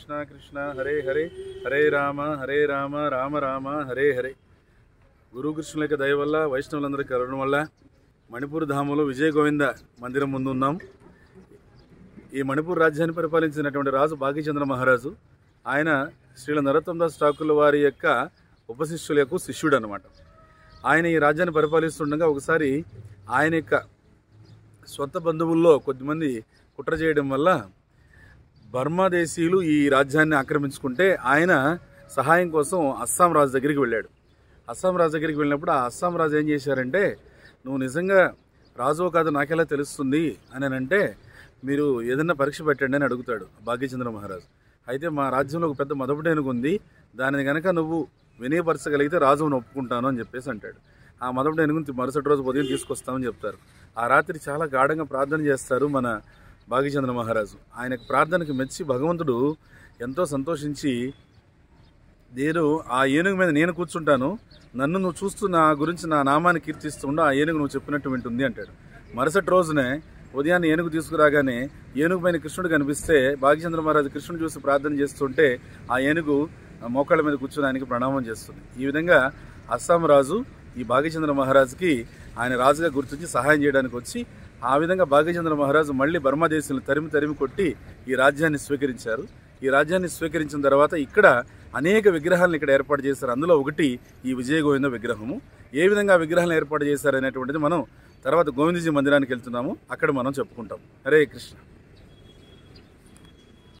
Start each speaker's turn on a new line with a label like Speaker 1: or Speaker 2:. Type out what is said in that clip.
Speaker 1: కృష్ణ కృష్ణ హరే హరే హరే రామ హరే రామ రామ రామ హరే హరే గురుకృష్ణుల యొక్క దయ వల్ల వైష్ణవులందరి కరుణ వల్ల మణిపూర్ ధాములో విజయ గోవింద మందిరం ముందు ఉన్నాం ఈ మణిపూర్ రాజ్యాన్ని పరిపాలించినటువంటి రాజు బాకీచంద్ర మహారాజు ఆయన శ్రీల నరోత్తందాస్ ఠాకూర్ల వారి యొక్క ఉపశిష్యుల యొక్క శిష్యుడు అనమాట ఆయన ఈ రాజ్యాన్ని పరిపాలిస్తుండగా ఒకసారి ఆయన యొక్క స్వంత బంధువుల్లో కొద్దిమంది కుట్ర చేయడం వల్ల బర్మా దేశీయులు ఈ రాజ్యాన్ని ఆక్రమించుకుంటే ఆయన సహాయం కోసం అస్సాం రాజు దగ్గరికి వెళ్ళాడు అస్సాం రాజు దగ్గరికి వెళ్ళినప్పుడు ఆ అస్సాం రాజు ఏం చేశారంటే నువ్వు నిజంగా రాజు కాదు నాకెలా తెలుస్తుంది అని అంటే మీరు ఏదైనా పరీక్ష పెట్టండి అని అడుగుతాడు భాగ్యచంద్ర మహారాజు అయితే మా రాజ్యంలో ఒక పెద్ద మదపుడేనుగు ఉంది దానిని కనుక నువ్వు వినయపరచగలిగితే రాజును ఒప్పుకుంటాను అని చెప్పేసి అంటాడు ఆ మదపుడేనుగుని మరుసటి రోజు ఉదయం తీసుకొస్తామని చెప్తారు ఆ రాత్రి చాలా గాఢంగా ప్రార్థన చేస్తారు మన భాగ్యచంద్ర మహారాజు ఆయన ప్రార్థనకు మెచ్చి భగవంతుడు ఎంతో సంతోషించి నేను ఆ ఏనుగు మీద నేను కూర్చుంటాను నన్ను నువ్వు చూస్తూ నా గురించి నా నామాన్ని కీర్తిస్తుండో ఆ ఏనుగు నువ్వు చెప్పినట్టు వింటుంది అంటాడు మరుసటి రోజునే ఉదయాన్నే ఏనుగు తీసుకురాగానే ఏనుగు పైన కృష్ణుడు కనిపిస్తే భాగ్యచంద్ర మహారాజు కృష్ణుడు చూసి ప్రార్థన చేస్తుంటే ఆ ఏనుగు మోకాళ్ళ మీద కూర్చోడానికి ప్రణామం చేస్తుంది ఈ విధంగా అస్సాం రాజు ఈ భాగ్యచంద్ర మహారాజుకి ఆయన రాజుగా గుర్తించి సహాయం చేయడానికి వచ్చి ఆ విధంగా భాగ్యచంద్ర మహారాజు మళ్ళీ బర్మా దేశంలో తరిమి తరిమి కొట్టి ఈ రాజ్యాన్ని స్వీకరించారు ఈ రాజ్యాన్ని స్వీకరించిన తర్వాత ఇక్కడ అనేక విగ్రహాలను ఇక్కడ ఏర్పాటు చేశారు అందులో ఒకటి ఈ విజయగోవింద విగ్రహము ఏ విధంగా విగ్రహాలను ఏర్పాటు చేశారు అనేటువంటిది మనం తర్వాత గోవిందజీ మందిరానికి వెళ్తున్నాము అక్కడ మనం చెప్పుకుంటాం హరే కృష్ణ